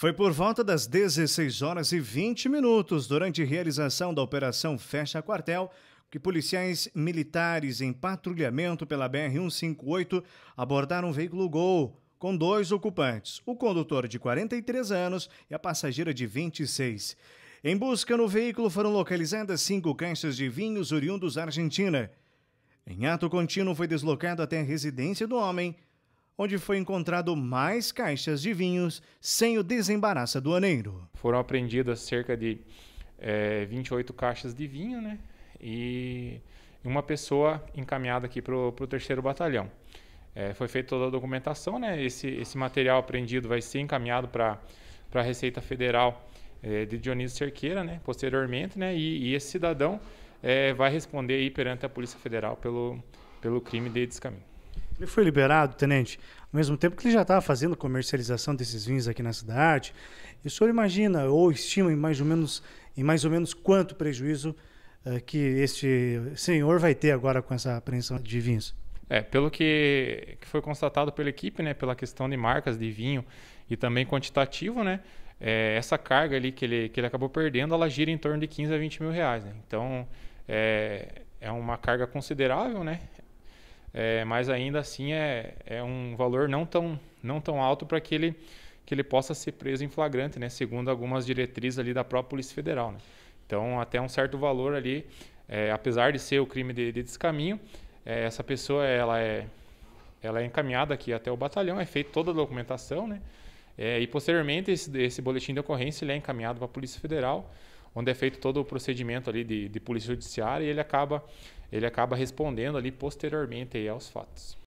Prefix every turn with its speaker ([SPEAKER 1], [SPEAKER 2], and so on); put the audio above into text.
[SPEAKER 1] Foi por volta das 16 horas e 20 minutos, durante realização da Operação Fecha Quartel, que policiais militares em patrulhamento pela BR-158 abordaram um veículo Gol com dois ocupantes, o condutor de 43 anos e a passageira de 26. Em busca no veículo foram localizadas cinco caixas de vinhos oriundos da Argentina. Em ato contínuo foi deslocado até a residência do homem onde foi encontrado mais caixas de vinhos sem o desembaraço aduaneiro. Foram apreendidas cerca de é, 28 caixas
[SPEAKER 2] de vinho, né? E uma pessoa encaminhada aqui para o terceiro batalhão. É, foi feita toda a documentação, né? Esse, esse material apreendido vai ser encaminhado para a Receita Federal é, de Dionísio Cerqueira, né? Posteriormente, né? E, e esse cidadão é, vai responder aí perante a Polícia Federal pelo, pelo crime de descaminho.
[SPEAKER 1] Ele foi liberado, tenente, ao mesmo tempo que ele já estava fazendo comercialização desses vinhos aqui na cidade. E o senhor imagina ou estima em mais ou menos, em mais ou menos quanto prejuízo uh, que este senhor vai ter agora com essa apreensão de vinhos?
[SPEAKER 2] É, pelo que, que foi constatado pela equipe, né, pela questão de marcas de vinho e também quantitativo, né, é, essa carga ali que ele, que ele acabou perdendo, ela gira em torno de 15 a 20 mil reais. Né? Então, é, é uma carga considerável, né? é, mas ainda assim é, é um valor não tão, não tão alto para que ele, que ele possa ser preso em flagrante, né? segundo algumas diretrizes ali da própria Polícia Federal. Né? Então, até um certo valor ali, é, apesar de ser o crime de, de descaminho, é, essa pessoa ela é, ela é encaminhada aqui até o batalhão, é feita toda a documentação, né? É, e posteriormente esse, esse boletim de ocorrência ele é encaminhado para a Polícia Federal, onde é feito todo o procedimento ali de, de polícia judiciária e ele acaba, ele acaba respondendo ali posteriormente aí aos fatos.